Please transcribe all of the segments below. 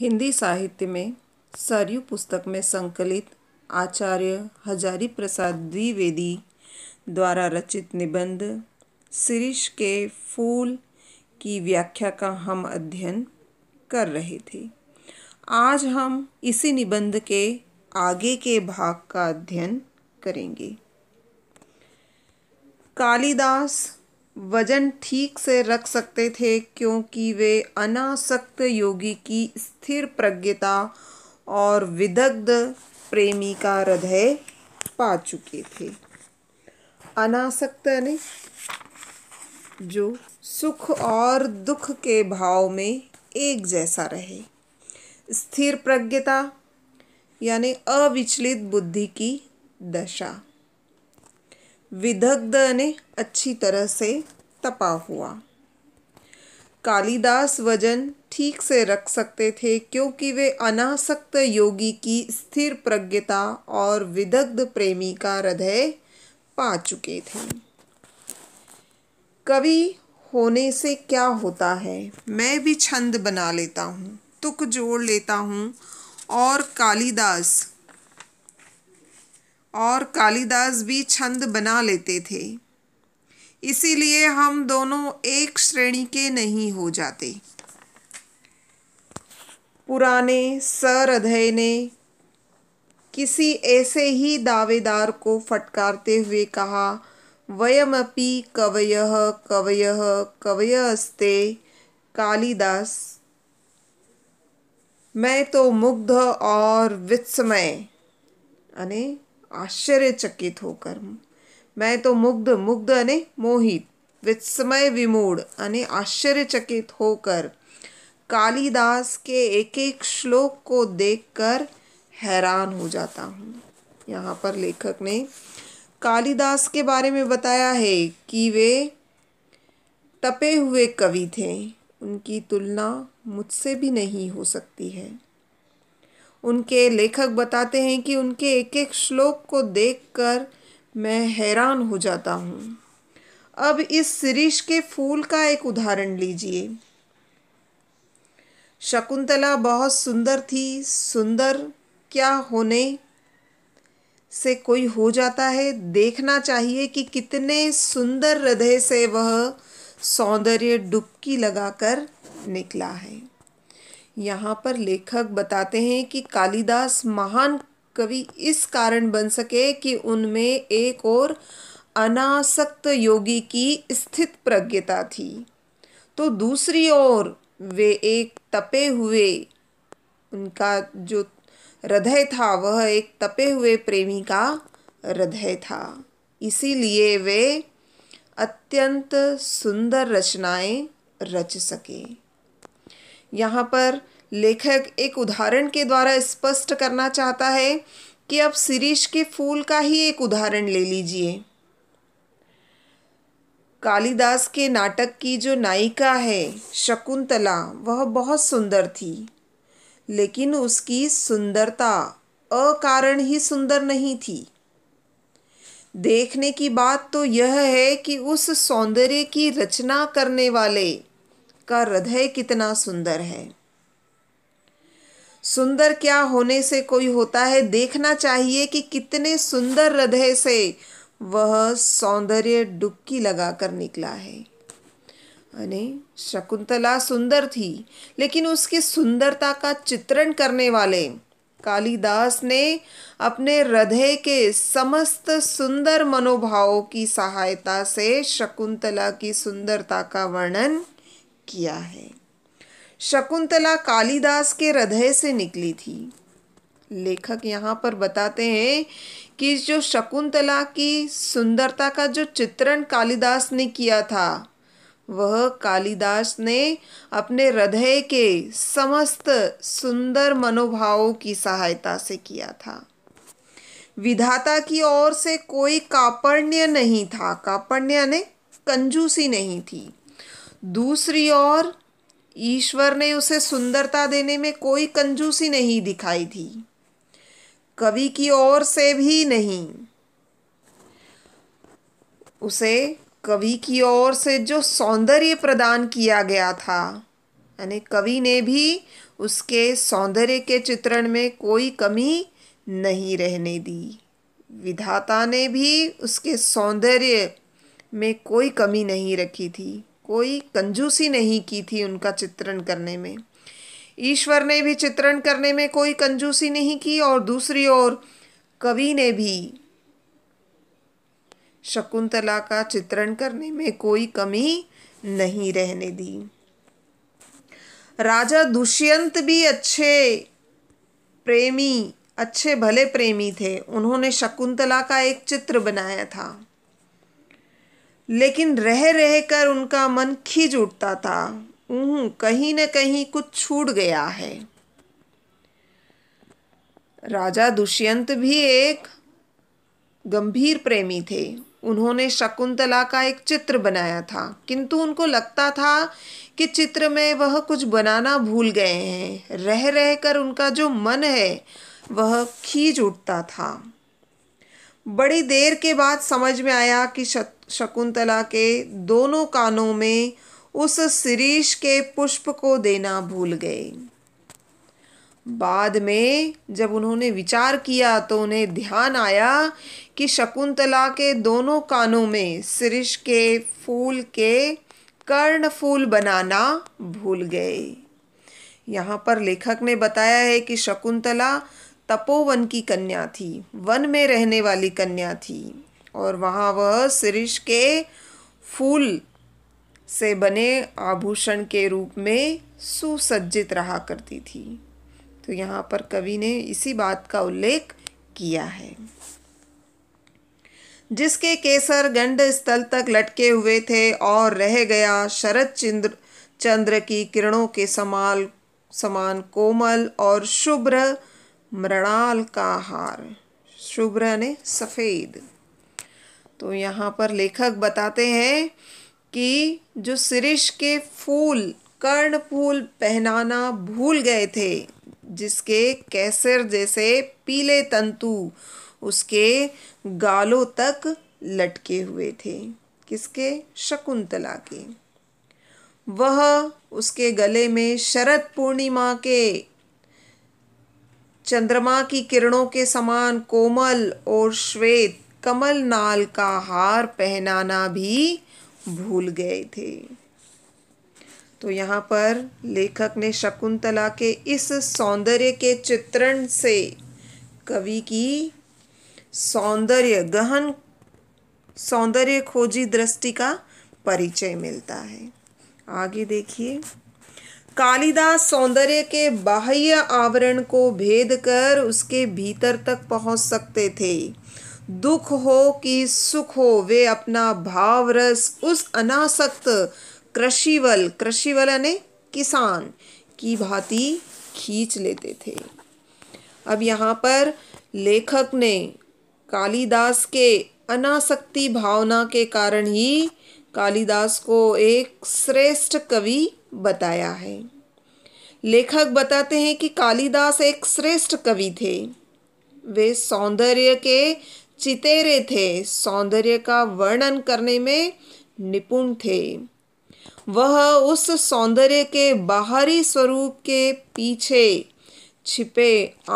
हिंदी साहित्य में सरयू पुस्तक में संकलित आचार्य हजारी प्रसाद द्विवेदी द्वारा रचित निबंध शीरिष के फूल की व्याख्या का हम अध्ययन कर रहे थे आज हम इसी निबंध के आगे के भाग का अध्ययन करेंगे कालिदास वजन ठीक से रख सकते थे क्योंकि वे अनासक्त योगी की स्थिर प्रज्ञता और विदग्ध प्रेमी का हृदय पा चुके थे अनासक्त ने जो सुख और दुख के भाव में एक जैसा रहे स्थिर प्रज्ञता यानी अविचलित बुद्धि की दशा विदग्ध ने अच्छी तरह से तपा हुआ कालिदास वजन ठीक से रख सकते थे क्योंकि वे अनासक्त योगी की स्थिर प्रज्ञता और विदग्ध प्रेमी का हृदय पा चुके थे कवि होने से क्या होता है मैं भी छंद बना लेता हूँ तुक जोड़ लेता हूँ और कालिदास और कालिदास भी छंद बना लेते थे इसीलिए हम दोनों एक श्रेणी के नहीं हो जाते पुराने सरहृदय ने किसी ऐसे ही दावेदार को फटकारते हुए कहा वयमपि कवय कवय कवय अस्ते कालिदास मैं तो मुग्ध और विस्मय अने आश्चर्यचकित होकर मैं तो मुग्ध मुग्ध अने मोहित विस्मय વિસ્મય अने आश्चर्यचकित होकर कालिदास के एक एक श्लोक को देखकर हैरान हो जाता हूँ यहाँ पर लेखक ने कालिदास के बारे में बताया है कि वे तपे हुए कवि थे उनकी तुलना मुझसे भी नहीं हो सकती है उनके लेखक बताते हैं कि उनके एक एक श्लोक को देखकर मैं हैरान हो जाता हूँ अब इस सीरीज के फूल का एक उदाहरण लीजिए शकुंतला बहुत सुंदर थी सुंदर क्या होने से कोई हो जाता है देखना चाहिए कि कितने सुंदर हृदय से वह सौंदर्य डुबकी लगाकर निकला है यहाँ पर लेखक बताते हैं कि कालिदास महान कवि इस कारण बन सके कि उनमें एक और अनासक्त योगी की स्थित प्रज्ञता थी तो दूसरी ओर वे एक तपे हुए उनका जो हृदय था वह एक तपे हुए प्रेमी का हृदय था इसीलिए वे अत्यंत सुंदर रचनाएं रच सके यहाँ पर लेखक एक उदाहरण के द्वारा स्पष्ट करना चाहता है कि अब सीरीज के फूल का ही एक उदाहरण ले लीजिए कालिदास के नाटक की जो नायिका है शकुंतला वह बहुत सुंदर थी लेकिन उसकी सुंदरता अकारण ही सुंदर नहीं थी देखने की बात तो यह है कि उस सौंदर्य की रचना करने वाले का हृदय कितना सुंदर है सुंदर क्या होने से कोई होता है देखना चाहिए कि कितने सुंदर हृदय से वह सौंदर्य डुबकी लगाकर निकला है अने शकुंतला सुंदर थी लेकिन उसकी सुंदरता का चित्रण करने वाले कालिदास ने अपने हृदय के समस्त सुंदर मनोभावों की सहायता से शकुंतला की सुंदरता का वर्णन किया है शकुंतला कालिदास के हृदय से निकली थी लेखक यहाँ पर बताते हैं कि जो शकुंतला की सुंदरता का जो चित्रण कालिदास ने किया था वह कालिदास ने अपने हृदय के समस्त सुंदर मनोभावों की सहायता से किया था विधाता की ओर से कोई कापर्ण्य नहीं था कापर्ण्य ने कंजूसी नहीं थी दूसरी ओर ईश्वर ने उसे सुंदरता देने में कोई कंजूसी नहीं दिखाई थी कवि की ओर से भी नहीं उसे कवि की ओर से जो सौंदर्य प्रदान किया गया था यानी कवि ने भी उसके सौंदर्य के चित्रण में कोई कमी नहीं रहने दी विधाता ने भी उसके सौंदर्य में कोई कमी नहीं रखी थी कोई कंजूसी नहीं की थी उनका चित्रण करने में ईश्वर ने भी चित्रण करने में कोई कंजूसी नहीं की और दूसरी ओर कवि ने भी शकुंतला का चित्रण करने में कोई कमी नहीं रहने दी राजा दुष्यंत भी अच्छे प्रेमी अच्छे भले प्रेमी थे उन्होंने शकुंतला का एक चित्र बनाया था लेकिन रह रह कर उनका मन खींच उठता था कहीं न कहीं कुछ छूट गया है राजा दुष्यंत भी एक गंभीर प्रेमी थे उन्होंने शकुंतला का एक चित्र बनाया था किंतु उनको लगता था कि चित्र में वह कुछ बनाना भूल गए हैं रह रह कर उनका जो मन है वह खींच उठता था बड़ी देर के बाद समझ में आया कि शकुंतला के दोनों कानों में उस शिरीष के पुष्प को देना भूल गए बाद में जब उन्होंने विचार किया तो उन्हें ध्यान आया कि शकुंतला के दोनों कानों में शिरीष के फूल के कर्ण फूल बनाना भूल गए यहाँ पर लेखक ने बताया है कि शकुंतला तपोवन की कन्या थी वन में रहने वाली कन्या थी और वहाँ वह सिरिश के फूल से बने आभूषण के रूप में सुसज्जित रहा करती थी तो यहाँ पर कवि ने इसी बात का उल्लेख किया है जिसके केसर गंड स्थल तक लटके हुए थे और रह गया शरद चंद्र चंद्र की किरणों के समान समान कोमल और शुभ्र मृणाल का हार शुभ्र ने सफ़ेद तो यहाँ पर लेखक बताते हैं कि जो सिरिश के फूल कर्ण फूल पहनाना भूल गए थे जिसके कैसर जैसे पीले तंतु उसके गालों तक लटके हुए थे किसके शकुंतला के वह उसके गले में शरद पूर्णिमा के चंद्रमा की किरणों के समान कोमल और श्वेत कमल नाल का हार पहनाना भी भूल गए थे तो यहाँ पर लेखक ने शकुंतला के इस सौंदर्य के चित्रण से कवि की सौंदर्य गहन सौंदर्य खोजी दृष्टि का परिचय मिलता है आगे देखिए कालिदास सौंदर्य के बाह्य आवरण को भेद कर उसके भीतर तक पहुंच सकते थे दुख हो कि सुख हो वे अपना भाव रस उस अनासक्त कृषिवल कृषिवल यानी किसान की भांति खींच लेते थे अब यहाँ पर लेखक ने कालिदास के अनासक्ति भावना के कारण ही कालिदास को एक श्रेष्ठ कवि बताया है लेखक बताते हैं कि कालिदास एक श्रेष्ठ कवि थे वे सौंदर्य के चितेरे थे सौंदर्य का वर्णन करने में निपुण थे वह उस सौंदर्य के बाहरी स्वरूप के पीछे छिपे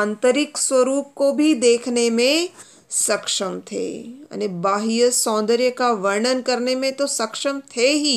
आंतरिक स्वरूप को भी देखने में सक्षम थे यानी बाह्य सौंदर्य का वर्णन करने में तो सक्षम थे ही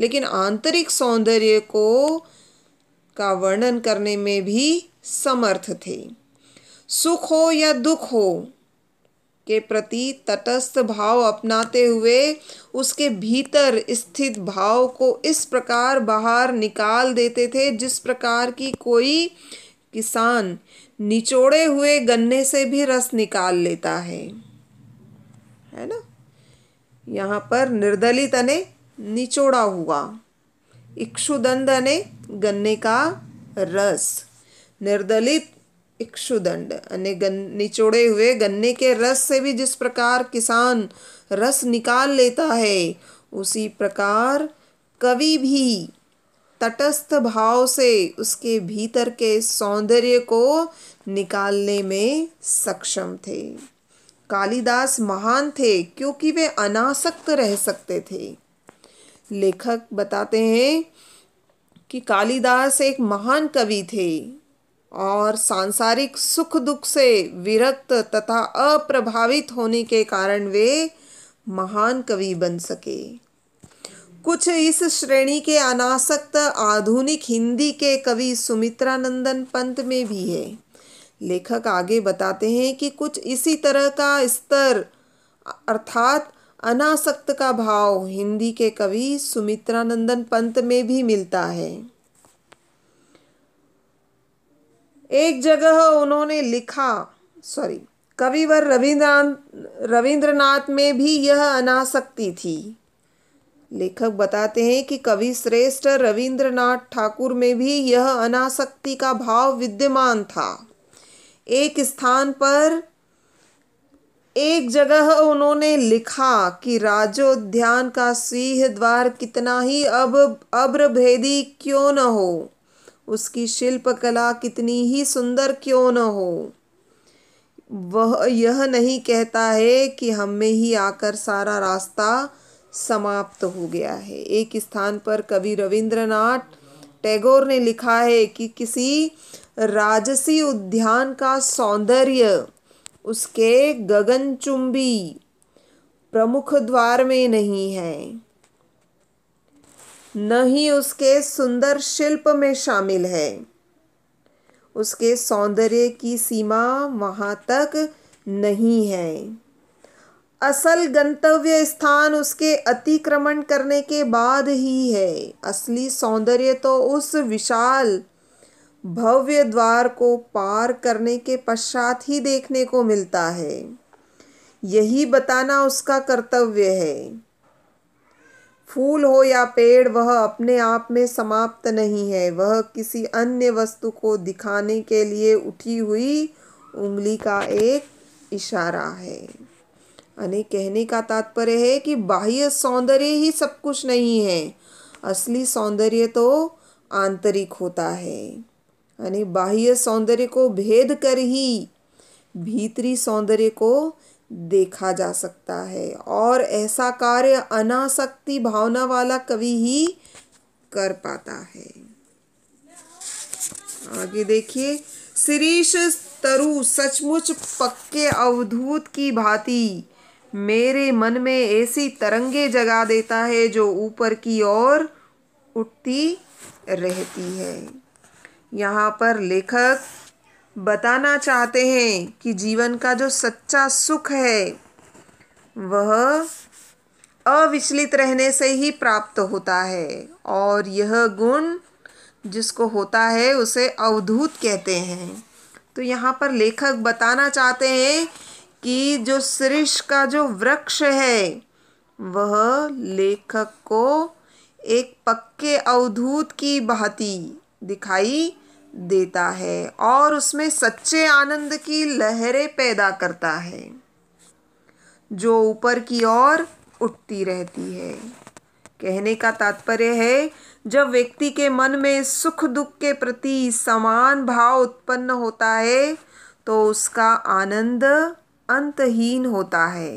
लेकिन आंतरिक सौंदर्य को का वर्णन करने में भी समर्थ थे सुख हो या दुख हो के प्रति तटस्थ भाव अपनाते हुए उसके भीतर स्थित भाव को इस प्रकार बाहर निकाल देते थे जिस प्रकार की कोई किसान निचोड़े हुए गन्ने से भी रस निकाल लेता है है ना यहाँ पर निर्दलित ने निचोड़ा हुआ इक्षुदंड ने गन्ने का रस निर्दलित इक्षुदंड अने गन निचोड़े हुए गन्ने के रस से भी जिस प्रकार किसान रस निकाल लेता है उसी प्रकार कवि भी तटस्थ भाव से उसके भीतर के सौंदर्य को निकालने में सक्षम थे कालिदास महान थे क्योंकि वे अनासक्त रह सकते थे लेखक बताते हैं कि कालिदास एक महान कवि थे और सांसारिक सुख दुख से विरक्त तथा अप्रभावित होने के कारण वे महान कवि बन सके कुछ इस श्रेणी के अनासक्त आधुनिक हिंदी के कवि सुमित्रानंदन पंत में भी है लेखक आगे बताते हैं कि कुछ इसी तरह का स्तर अर्थात अनासक्त का भाव हिंदी के कवि सुमित्रानंदन पंत में भी मिलता है एक जगह उन्होंने लिखा सॉरी कविवर रविंद्रनाथ रविंद्रनाथ में भी यह अनासक्ति थी लेखक बताते हैं कि कवि श्रेष्ठ रविंद्रनाथ ठाकुर में भी यह अनासक्ति का भाव विद्यमान था एक स्थान पर एक जगह उन्होंने लिखा कि राजोद्यान का सिंह द्वार कितना ही अब अब्रभेदी क्यों न हो उसकी शिल्पकला कितनी ही सुंदर क्यों न हो वह यह नहीं कहता है कि हम में ही आकर सारा रास्ता समाप्त हो गया है एक स्थान पर कवि रविंद्रनाथ टैगोर ने लिखा है कि किसी राजसी उद्यान का सौंदर्य उसके गगनचुंबी प्रमुख द्वार में नहीं है न ही उसके सुंदर शिल्प में शामिल है उसके सौंदर्य की सीमा वहाँ तक नहीं है असल गंतव्य स्थान उसके अतिक्रमण करने के बाद ही है असली सौंदर्य तो उस विशाल भव्य द्वार को पार करने के पश्चात ही देखने को मिलता है यही बताना उसका कर्तव्य है फूल हो या पेड़ वह अपने आप में समाप्त नहीं है वह किसी अन्य वस्तु को दिखाने के लिए उठी हुई उंगली का एक इशारा है यानी कहने का तात्पर्य है कि बाह्य सौंदर्य ही सब कुछ नहीं है असली सौंदर्य तो आंतरिक होता है यानी बाह्य सौंदर्य को भेद कर ही भीतरी सौंदर्य को देखा जा सकता है और ऐसा कार्य अनासक्ति भावना वाला कवि ही कर पाता है आगे देखिए शिरीष तरु सचमुच पक्के अवधूत की भांति मेरे मन में ऐसी तरंगे जगा देता है जो ऊपर की ओर उठती रहती है यहाँ पर लेखक बताना चाहते हैं कि जीवन का जो सच्चा सुख है वह अविचलित रहने से ही प्राप्त होता है और यह गुण जिसको होता है उसे अवधूत कहते हैं तो यहाँ पर लेखक बताना चाहते हैं कि जो श्रीष का जो वृक्ष है वह लेखक को एक पक्के अवधूत की भांति दिखाई देता है और उसमें सच्चे आनंद की लहरें पैदा करता है जो ऊपर की ओर उठती रहती है कहने का तात्पर्य है जब व्यक्ति के मन में सुख दुख के प्रति समान भाव उत्पन्न होता है तो उसका आनंद अंतहीन होता है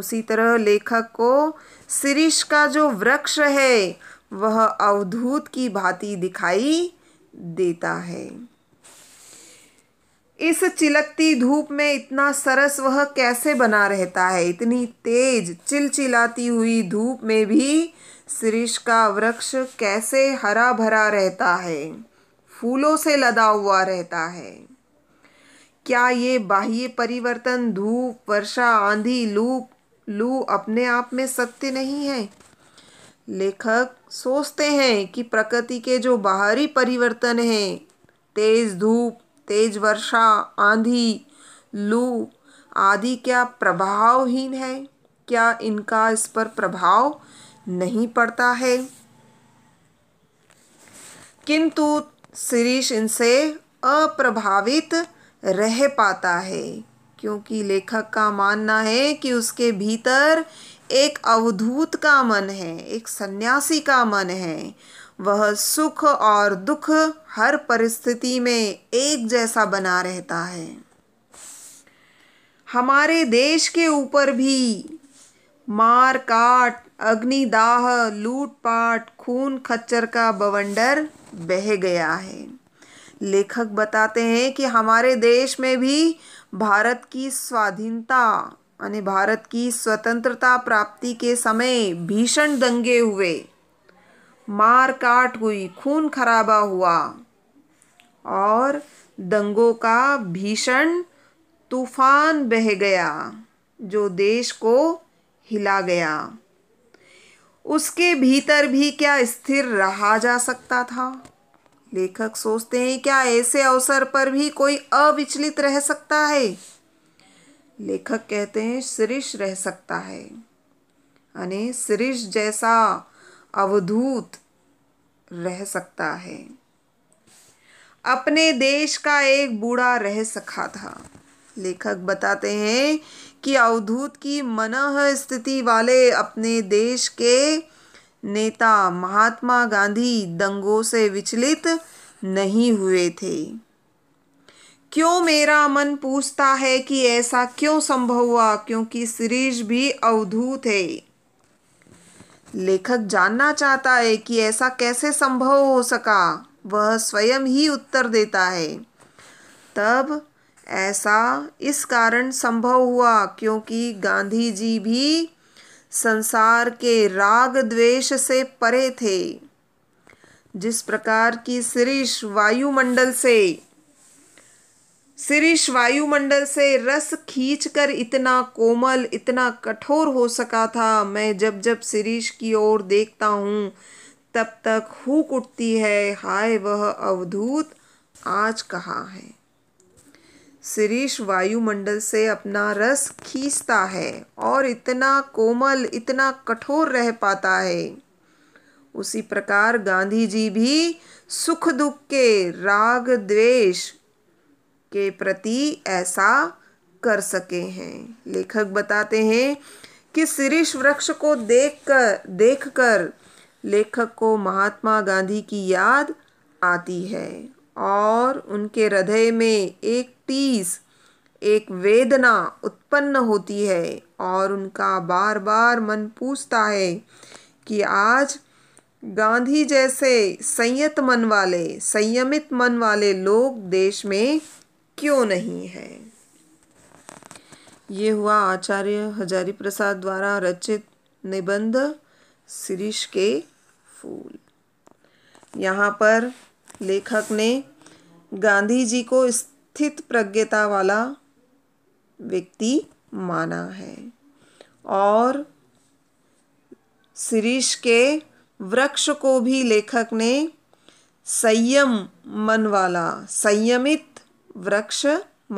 उसी तरह लेखक को शिरीष का जो वृक्ष है वह अवधूत की भांति दिखाई देता है इस चिलकती धूप में इतना सरस वह कैसे बना रहता है इतनी तेज चिलचिलाती हुई धूप में भी शिरीष का वृक्ष कैसे हरा भरा रहता है फूलों से लदा हुआ रहता है क्या ये बाह्य परिवर्तन धूप वर्षा आंधी लू लू अपने आप में सत्य नहीं है लेखक सोचते हैं कि प्रकृति के जो बाहरी परिवर्तन हैं तेज़ धूप तेज वर्षा आंधी लू आदि क्या प्रभावहीन है क्या इनका इस पर प्रभाव नहीं पड़ता है किंतु शिरीष इनसे अप्रभावित रह पाता है क्योंकि लेखक का मानना है कि उसके भीतर एक अवधूत का मन है एक सन्यासी का मन है वह सुख और दुख हर परिस्थिति में एक जैसा बना रहता है हमारे देश के ऊपर भी मार काट अग्निदाह लूटपाट खून खच्चर का बवंडर बह गया है लेखक बताते हैं कि हमारे देश में भी भारत की स्वाधीनता यानी भारत की स्वतंत्रता प्राप्ति के समय भीषण दंगे हुए मार काट हुई खून खराबा हुआ और दंगों का भीषण तूफान बह गया जो देश को हिला गया उसके भीतर भी क्या स्थिर रहा जा सकता था लेखक सोचते हैं क्या ऐसे अवसर पर भी कोई अविचलित रह सकता है लेखक कहते हैं शीर्ष रह सकता है यानी शीर्ष जैसा अवधूत रह सकता है अपने देश का एक बूढ़ा रह सका था लेखक बताते हैं कि अवधूत की मनह स्थिति वाले अपने देश के नेता महात्मा गांधी दंगों से विचलित नहीं हुए थे क्यों मेरा मन पूछता है कि ऐसा क्यों संभव हुआ क्योंकि सीरीज भी अवधूत है लेखक जानना चाहता है कि ऐसा कैसे संभव हो सका वह स्वयं ही उत्तर देता है तब ऐसा इस कारण संभव हुआ क्योंकि गांधी जी भी संसार के राग द्वेष से परे थे जिस प्रकार की शीरीष वायुमंडल से शिरीष वायुमंडल से रस खींचकर इतना कोमल इतना कठोर हो सका था मैं जब जब शीरीष की ओर देखता हूँ तब तक हुक उठती है हाय वह अवधूत आज कहाँ है शिरीष वायुमंडल से अपना रस खींचता है और इतना कोमल इतना कठोर रह पाता है उसी प्रकार गांधी जी भी सुख दुख के राग द्वेष के प्रति ऐसा कर सके हैं लेखक बताते हैं कि शिरीष वृक्ष को देख कर देख कर लेखक को महात्मा गांधी की याद आती है और उनके हृदय में एक टीस एक वेदना उत्पन्न होती है और उनका बार बार मन पूछता है कि आज गांधी जैसे संयत मन वाले संयमित मन वाले लोग देश में क्यों नहीं है ये हुआ आचार्य हजारी प्रसाद द्वारा रचित निबंध शिरीष के फूल यहाँ पर लेखक ने गांधी जी को स्थित प्रज्ञता वाला व्यक्ति माना है और शिरीष के वृक्ष को भी लेखक ने संयम मन वाला संयमित वृक्ष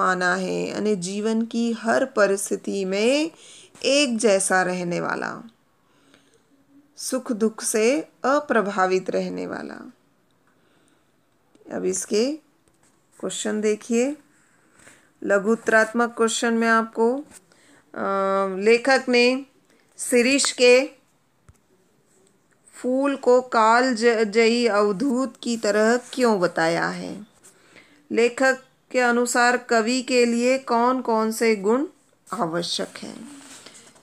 माना है यानी जीवन की हर परिस्थिति में एक जैसा रहने वाला सुख दुख से अप्रभावित रहने वाला अब इसके क्वेश्चन देखिए उत्तरात्मक क्वेश्चन में आपको आ, लेखक ने सिरिश के फूल को काल जयी अवधूत की तरह क्यों बताया है लेखक के अनुसार कवि के लिए कौन कौन से गुण आवश्यक हैं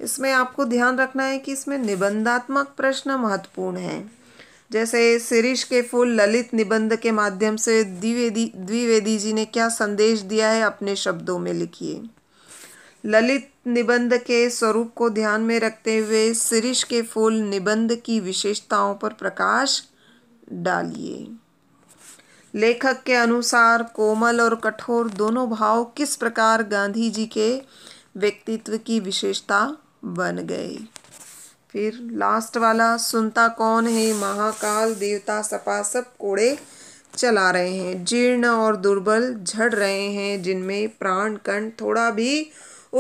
इसमें आपको ध्यान रखना है कि इसमें निबंधात्मक प्रश्न महत्वपूर्ण हैं जैसे शिरीष के फूल ललित निबंध के माध्यम से द्विवेदी द्विवेदी जी ने क्या संदेश दिया है अपने शब्दों में लिखिए ललित निबंध के स्वरूप को ध्यान में रखते हुए शिरीष के फूल निबंध की विशेषताओं पर प्रकाश डालिए लेखक के अनुसार कोमल और कठोर दोनों भाव किस प्रकार गांधी जी के व्यक्तित्व की विशेषता बन गए फिर लास्ट वाला सुनता कौन है महाकाल देवता सपा सब कोड़े चला रहे हैं जीर्ण और दुर्बल झड़ रहे हैं जिनमें प्राण कण थोड़ा भी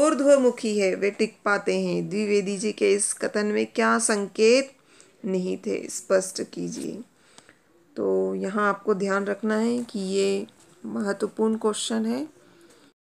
ऊर्ध्वमुखी है वे टिक पाते हैं द्विवेदी जी के इस कथन में क्या संकेत नहीं थे स्पष्ट कीजिए तो यहाँ आपको ध्यान रखना है कि ये महत्वपूर्ण क्वेश्चन है